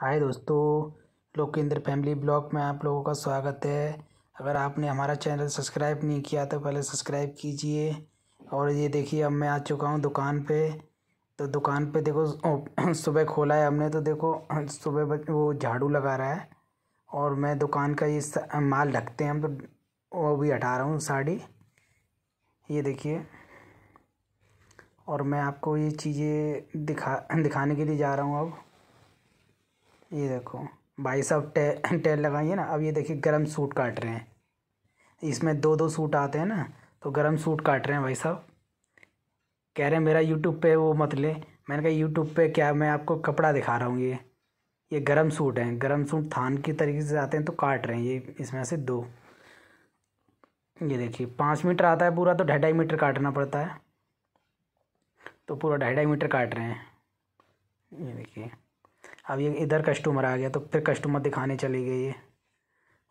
हाय दोस्तों Lokendra family blog में आप लोगों का स्वागत है अगर आपने हमारा चैनल सब्सक्राइब नहीं किया तो पहले सब्सक्राइब कीजिए और ये देखिए अब मैं आ चुका हूँ दुकान पे तो दुकान पे देखो सुबह खोला है हमने तो देखो सुबह वो झाड़ू लगा रहा है और मैं दुकान का ये माल रखते हैं हम तो वो भी हटा रहा हूँ साड़ी ये देखिए और मैं आपको ये चीज़ें दिखा दिखाने के लिए जा रहा हूँ अब ये देखो भाई साहब टे टेल लगाइए ना अब ये देखिए गर्म सूट काट रहे हैं इसमें दो दो सूट आते हैं ना तो गर्म सूट काट रहे हैं भाई साहब कह रहे हैं मेरा यूट्यूब पे वो मत ले मैंने कहा यूट्यूब पे क्या मैं आपको कपड़ा दिखा रहा हूँ ये ये गर्म सूट हैं गर्म सूट थान के तरीके से आते हैं तो काट रहे हैं ये इसमें से दो ये देखिए पाँच मीटर आता है पूरा तो ढाई ढाई मीटर काटना पड़ता है तो पूरा ढाई ढाई मीटर काट रहे हैं ये देखिए अब ये इधर कस्टमर आ गया तो फिर कस्टमर दिखाने चले गए ये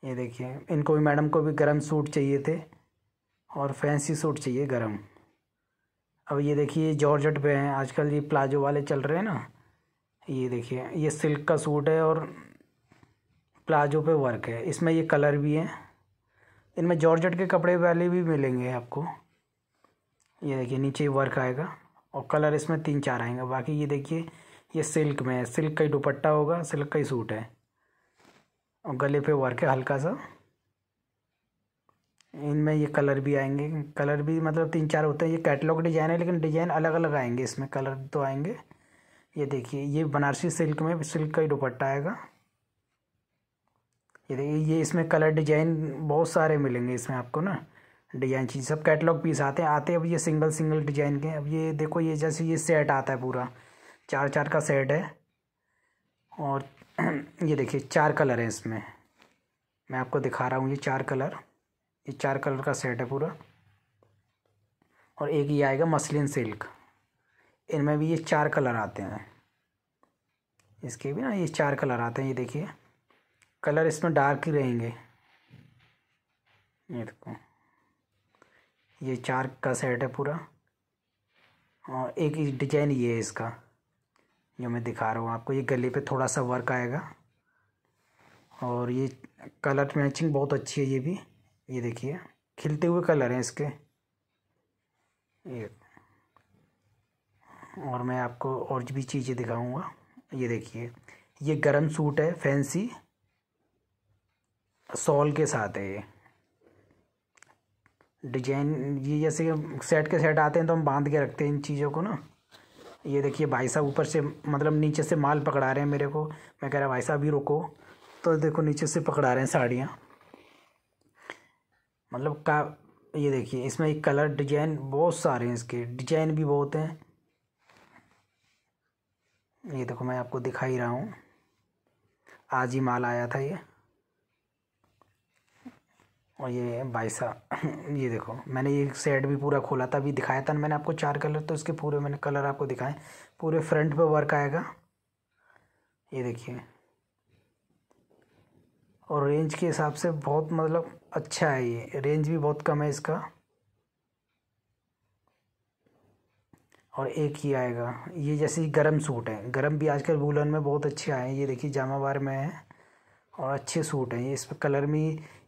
ये देखिए इनको भी मैडम को भी गर्म सूट चाहिए थे और फैंसी सूट चाहिए गर्म अब ये देखिए जॉर्जट पे हैं आजकल ये प्लाजो वाले चल रहे हैं ना ये देखिए ये सिल्क का सूट है और प्लाजो पे वर्क है इसमें ये कलर भी है इनमें जॉर्जट के कपड़े वाले भी मिलेंगे आपको ये देखिए नीचे वर्क आएगा और कलर इसमें तीन चार आएंगे बाकी ये देखिए ये सिल्क में है सिल्क का ही दुपट्टा होगा सिल्क का ही सूट है और गले पे वर्क है हल्का सा इनमें ये कलर भी आएंगे कलर भी मतलब तीन चार होते हैं ये कैटलॉग डिजाइन है लेकिन डिजाइन अलग अलग आएंगे इसमें कलर तो आएंगे ये देखिए ये बनारसी सिल्क में सिल्क का ही दुपट्टा आएगा ये देखिए ये इसमें कलर डिजाइन बहुत सारे मिलेंगे इसमें आपको ना डिजाइन चीज़ सब कैटलॉग पीस आते हैं आते हैं अब ये सिंगल सिंगल डिजाइन के अब ये देखो ये जैसे ये सेट आता है पूरा चार चार का सेट है और ये देखिए चार कलर है इसमें मैं आपको दिखा रहा हूँ ये चार कलर ये चार कलर का सेट है पूरा और एक ये आएगा मसलिन सिल्क इनमें भी ये चार कलर आते हैं इसके भी ना ये चार कलर आते हैं ये देखिए कलर इसमें डार्क ही रहेंगे ये देखो ये चार का सेट है पूरा और एक डिजाइन ये है इसका जो मैं दिखा रहा हूँ आपको ये गले पे थोड़ा सा वर्क आएगा और ये कलर मैचिंग बहुत अच्छी है ये भी ये देखिए खिलते हुए कलर हैं इसके ये और मैं आपको और भी चीज़ें दिखाऊंगा ये देखिए ये गरम सूट है फैंसी सॉल के साथ है ये डिजाइन ये जैसे सेट के सेट आते हैं तो हम बांध के रखते हैं इन चीज़ों को ना ये देखिए भाई साहब ऊपर से मतलब नीचे से माल पकड़ा रहे हैं मेरे को मैं कह रहा भाई साहब भी रुको तो देखो नीचे से पकड़ा रहे हैं साड़ियाँ मतलब का ये देखिए इसमें एक कलर डिजाइन बहुत सारे हैं इसके डिजाइन भी बहुत हैं ये देखो मैं आपको दिखा ही रहा हूँ आज ही माल आया था ये और ये है ये देखो मैंने ये सेट भी पूरा खोला था अभी दिखाया था मैंने आपको चार कलर तो इसके पूरे मैंने कलर आपको दिखाए पूरे फ्रंट पे वर्क आएगा ये देखिए और रेंज के हिसाब से बहुत मतलब अच्छा है ये रेंज भी बहुत कम है इसका और एक ही आएगा ये जैसे गरम सूट है गरम भी आजकल वूलन में बहुत अच्छे आए हैं ये देखिए जामावार में है और अच्छे सूट हैं ये इस पर कलर में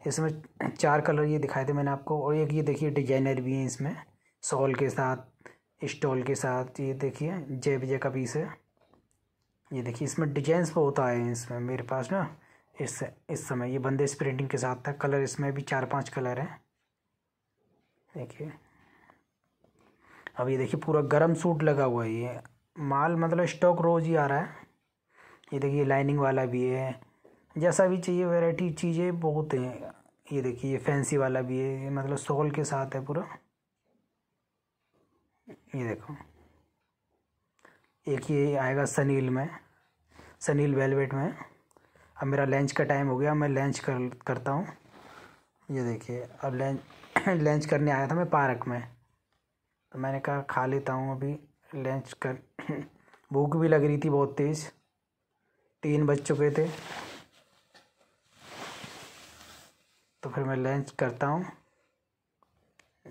इसमें चार कलर ये दिखाए थे मैंने आपको और एक ये देखिए डिजाइनर भी है इसमें सॉल के साथ स्टॉल के साथ ये देखिए जय विजय का पीस है ये देखिए इसमें डिजाइंस बहुत आए हैं इसमें मेरे पास ना इस इस समय ये बंदे प्रिंटिंग के साथ था कलर इसमें भी चार पांच कलर हैं देखिए अब ये देखिए पूरा गर्म सूट लगा हुआ है ये माल मतलब स्टॉक रोज़ ही आ रहा है ये देखिए लाइनिंग वाला भी है जैसा भी चाहिए वैरायटी चीज़ें बहुत हैं ये देखिए ये फैंसी वाला भी है ये मतलब सोल के साथ है पूरा ये देखो एक ये आएगा सनील में सनील वेलवेट में अब मेरा लंच का टाइम हो गया मैं लंच कर करता हूँ ये देखिए अब लंच लंच करने आया था मैं पार्क में तो मैंने कहा खा लेता हूँ अभी लंच कर भूख भी लग रही थी बहुत तेज़ तीन बज चुके थे तो फिर मैं लंच करता हूँ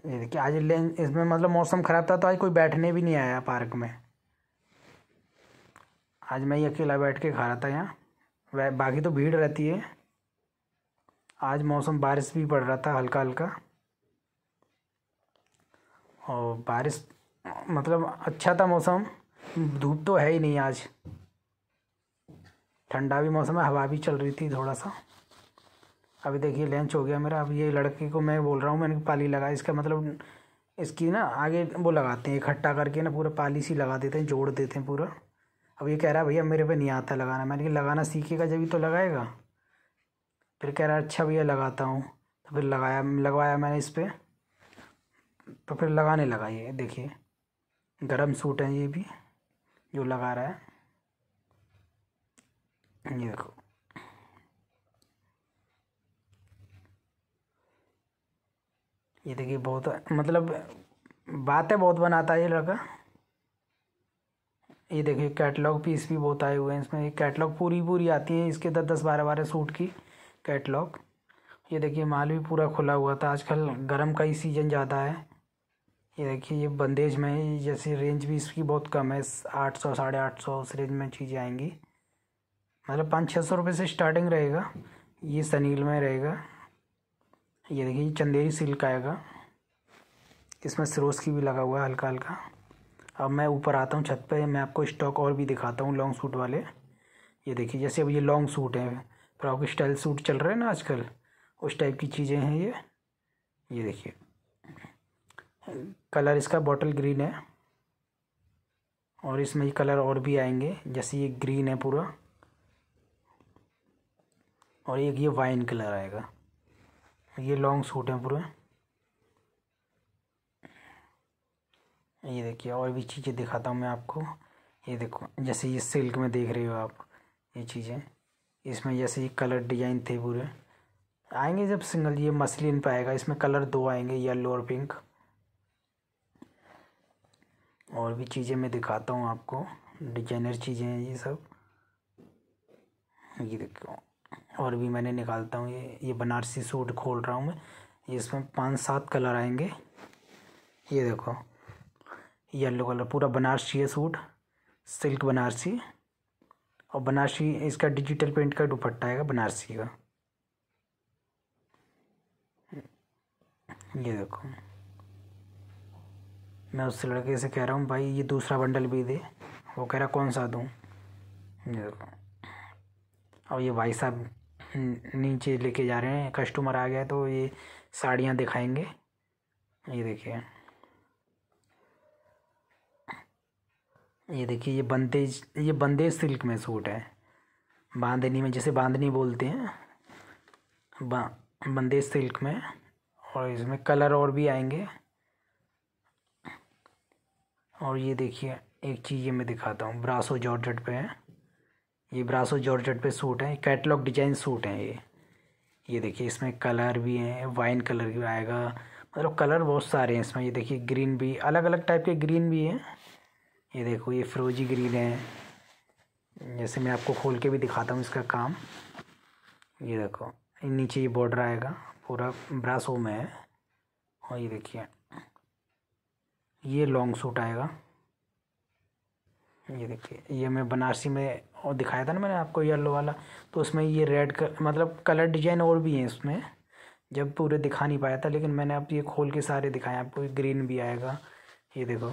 ये देखिए आज लंच इसमें मतलब मौसम ख़राब था तो आज कोई बैठने भी नहीं आया पार्क में आज मैं ही अकेला बैठ के खा रहा था यहाँ बाकी तो भीड़ रहती है आज मौसम बारिश भी पड़ रहा था हल्का हल्का और बारिश मतलब अच्छा था मौसम धूप तो है ही नहीं आज ठंडा भी मौसम है हवा भी चल रही थी थोड़ा सा अभी देखिए लंच हो गया मेरा अब ये लड़के को मैं बोल रहा हूँ मैंने पाली लगा इसका मतलब इसकी ना आगे वो लगाते हैं इकट्ठा करके ना पूरा पाली सी लगा देते हैं जोड़ देते हैं पूरा अब ये कह रहा है भैया मेरे पे नहीं आता लगाना मैंने कहा लगाना सीखेगा जब तो लगाएगा फिर कह रहा अच्छा भैया लगाता हूँ तो फिर लगाया लगवाया मैंने इस पर तो फिर लगाने लगा ये देखिए गर्म सूट है ये भी जो लगा रहा है ये देखो ये देखिए बहुत मतलब बातें बहुत बनाता है ये लड़का ये देखिए कैटलॉग पीस भी बहुत आए हुए हैं इसमें कैटलॉग पूरी पूरी आती है इसके दस दस बारह बारह सूट की कैटलॉग ये देखिए माल भी पूरा खुला हुआ था आजकल गर्म का ही सीज़न ज़्यादा है ये देखिए ये बंदेज में जैसे रेंज भी इसकी बहुत कम है आठ सौ साढ़े आठ सौ उस रेंज में चीज़ें आएंगी मतलब पाँच छः सौ रुपये से स्टार्टिंग रहेगा ये सनील में रहेगा ये देखिए चंदेरी सिल्क आएगा इसमें सरोस की भी लगा हुआ है हल्का हल्का अब मैं ऊपर आता हूँ छत पे मैं आपको स्टॉक और भी दिखाता हूँ लॉन्ग सूट वाले ये देखिए जैसे अब ये लॉन्ग सूट है फ्रॉक स्टाइल सूट चल रहे हैं ना आजकल उस टाइप की चीज़ें हैं ये ये देखिए कलर इसका बॉटल ग्रीन है और इसमें ये कलर और भी आएंगे जैसे ये ग्रीन है पूरा और एक ये वाइन कलर आएगा ये लॉन्ग सूट हैं पूरे ये देखिए और भी चीज़ें दिखाता हूँ मैं आपको ये देखो जैसे ये सिल्क में देख रहे हो आप ये चीज़ें इसमें जैसे ये कलर डिजाइन थे पूरे आएंगे जब सिंगल ये मसलिन पे आएगा इसमें कलर दो आएंगे येलो और पिंक और भी चीज़ें मैं दिखाता हूँ आपको डिजाइनर चीज़ें हैं ये सब ये देखो और भी मैंने निकालता हूँ ये ये बनारसी सूट खोल रहा हूँ मैं इसमें पाँच सात कलर आएंगे ये देखो येलो कलर पूरा बनारसी है सूट सिल्क बनारसी और बनारसी इसका डिजिटल पेंट का दुपट्टा आएगा बनारसी का ये देखो मैं उस लड़के से कह रहा हूँ भाई ये दूसरा बंडल भी दे वो कह रहा कौन सा दूँ ये देखो और ये भाई साहब नीचे लेके जा रहे हैं कस्टमर आ गया तो ये साड़ियाँ दिखाएंगे ये देखिए ये देखिए ये बंदेज ये बंदेज सिल्क में सूट है बांधनी में जैसे बांधनी बोलते हैं बा बंदेज सिल्क में और इसमें कलर और भी आएंगे और ये देखिए एक चीज़ ये मैं दिखाता हूँ ब्रासो जॉर्जेट पे है ये ब्रासो जॉर्जेट पे सूट है कैटलॉग डिजाइन सूट है ये ये देखिए इसमें कलर भी हैं वाइन कलर भी आएगा मतलब कलर बहुत सारे हैं इसमें ये देखिए ग्रीन भी अलग अलग टाइप के ग्रीन भी हैं ये देखो ये फ्रोजी ग्रीन है जैसे मैं आपको खोल के भी दिखाता हूँ इसका काम ये देखो नीचे ये बॉर्डर आएगा पूरा ब्रासो में है और ये देखिए ये लॉन्ग सूट आएगा ये देखिए ये मैं बनारसी में और दिखाया था ना मैंने आपको येलो वाला तो उसमें ये रेड कर, मतलब कलर डिजाइन और भी हैं इसमें जब पूरे दिखा नहीं पाया था लेकिन मैंने अब ये खोल के सारे दिखाए आपको ग्रीन भी आएगा ये देखो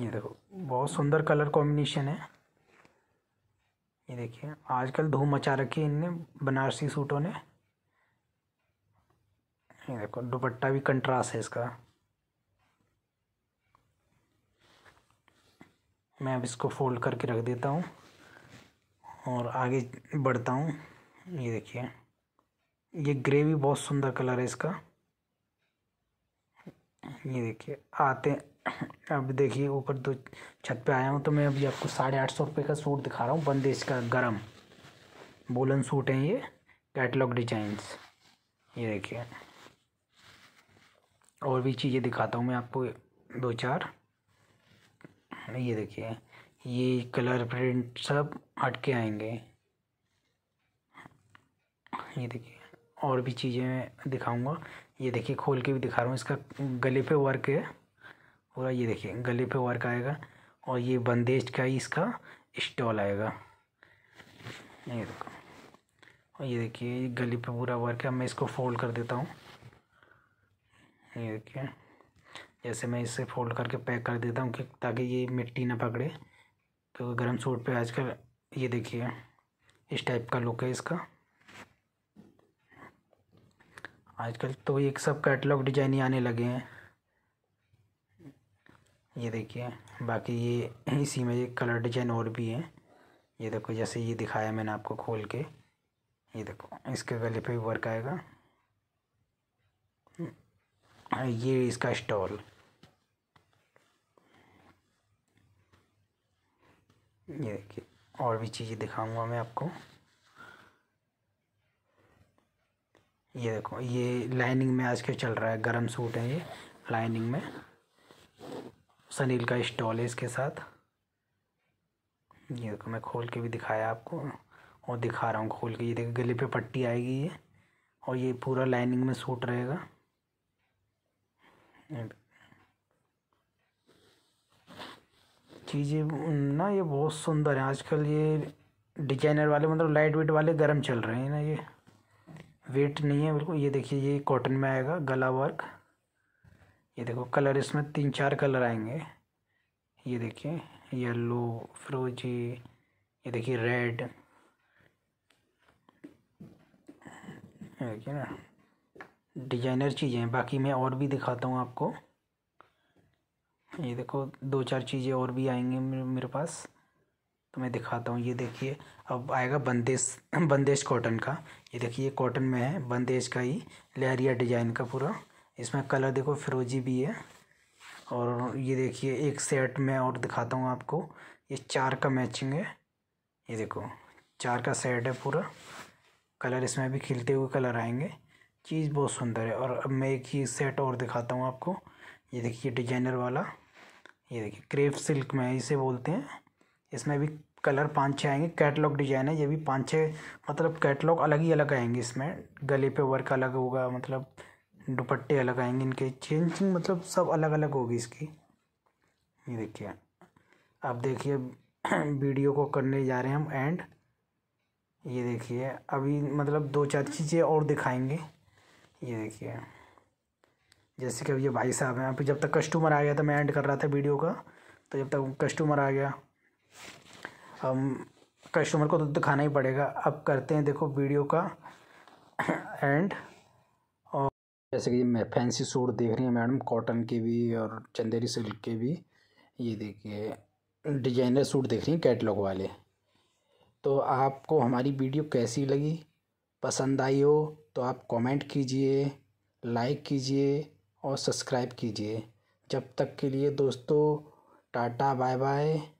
ये देखो बहुत सुंदर कलर कॉम्बिनेशन है ये देखिए आजकल धूम मचा रखी है इनने बनारसी सूटों ने ये देखो दुपट्टा भी कंट्रास्ट है इसका मैं अब इसको फोल्ड करके रख देता हूँ और आगे बढ़ता हूँ ये देखिए ये ग्रे भी बहुत सुंदर कलर है इसका ये देखिए आते अब देखिए ऊपर तो छत पे आया हूँ तो मैं अभी आपको साढ़े आठ सौ रुपये का सूट दिखा रहा हूँ बंदेज का गरम बोलन सूट है ये कैटलॉग डिजाइंस ये देखिए और भी चीज़ें दिखाता हूँ मैं आपको दो चार ये देखिए ये कलर प्रिंट सब हट के आएंगे ये देखिए और भी चीज़ें दिखाऊंगा ये देखिए खोल के भी दिखा रहा हूँ इसका गले पे वर्क है पूरा ये देखिए गले पे वर्क आएगा और ये बंदेज का ही इसका स्टॉल आएगा ये देखो और ये देखिए गले पे पूरा वर्क है मैं इसको फोल्ड कर देता हूँ ये देखिए जैसे मैं इसे फोल्ड करके पैक कर देता हूँ कि ताकि ये मिट्टी ना पकड़े तो गर्म सूट पे आजकल ये देखिए इस टाइप का लुक है इसका आजकल तो एक सब कैटलॉग डिजाइन ही आने लगे हैं ये देखिए बाकी ये इसी में ये कलर डिजाइन और भी हैं ये देखो जैसे ये दिखाया मैंने आपको खोल के ये देखो इसके गले पे भी वर्क आएगा ये इसका स्टॉल ये देखिए और भी चीज़ें दिखाऊंगा मैं आपको ये देखो ये लाइनिंग में आज के चल रहा है गर्म सूट है ये लाइनिंग में सनील का स्टॉल है इसके साथ ये देखो मैं खोल के भी दिखाया आपको और दिखा रहा हूँ खोल के ये देखो गले पे पट्टी आएगी ये और ये पूरा लाइनिंग में सूट रहेगा चीज़ें ना ये बहुत सुंदर हैं आजकल ये डिजाइनर वाले मतलब लाइट वेट वाले गर्म चल रहे हैं ना ये वेट नहीं है बिल्कुल ये देखिए ये कॉटन में आएगा गला वर्क ये देखो कलर इसमें तीन चार कलर आएंगे ये देखिए येलो फ्रोजी ये देखिए रेड देखिए ना डिजाइनर चीज़ें हैं बाकी मैं और भी दिखाता हूँ आपको ये देखो दो चार चीज़ें और भी आएंगी मेरे पास तो मैं दिखाता हूँ ये देखिए अब आएगा बंदेश बंदेश कॉटन का ये देखिए कॉटन में है बंदेश का ही लहरिया डिजाइन का पूरा इसमें कलर देखो फिरोजी भी है और ये देखिए एक सेट में और दिखाता हूँ आपको ये चार का मैचिंग है ये देखो चार का सेट है पूरा कलर इसमें भी खिलते हुए कलर आएंगे चीज़ बहुत सुंदर है और अब मैं एक ही सेट और दिखाता हूँ आपको ये देखिए डिजाइनर वाला ये देखिए क्रेप सिल्क में इसे बोलते हैं इसमें भी कलर पाँच छः आएंगे कैटलॉग डिजाइन है ये भी पाँच छः मतलब कैटलॉग अलग ही अलग आएंगे इसमें गले पे वर्क अलग होगा मतलब दुपट्टे अलग आएंगे इनके चेंजिंग मतलब सब अलग अलग होगी इसकी ये देखिए अब देखिए वीडियो को करने जा रहे हैं हम एंड ये देखिए अभी मतलब दो चार चीज़ें और दिखाएंगे ये देखिए जैसे कि अब ये भाई साहब हैं अभी जब तक कस्टमर आ गया था मैं एंड कर रहा था वीडियो का तो जब तक कस्टमर आ गया हम कस्टमर को तो दिखाना ही पड़ेगा अब करते हैं देखो वीडियो का एंड और जैसे कि मैं फैंसी सूट देख रही हैं मैडम कॉटन के भी और चंदेरी सिल्क के भी ये देखिए डिजाइनर सूट देख रही हैं कैटलॉग वाले तो आपको हमारी वीडियो कैसी लगी पसंद आई हो तो आप कमेंट कीजिए लाइक कीजिए और सब्सक्राइब कीजिए जब तक के लिए दोस्तों टाटा बाय बाय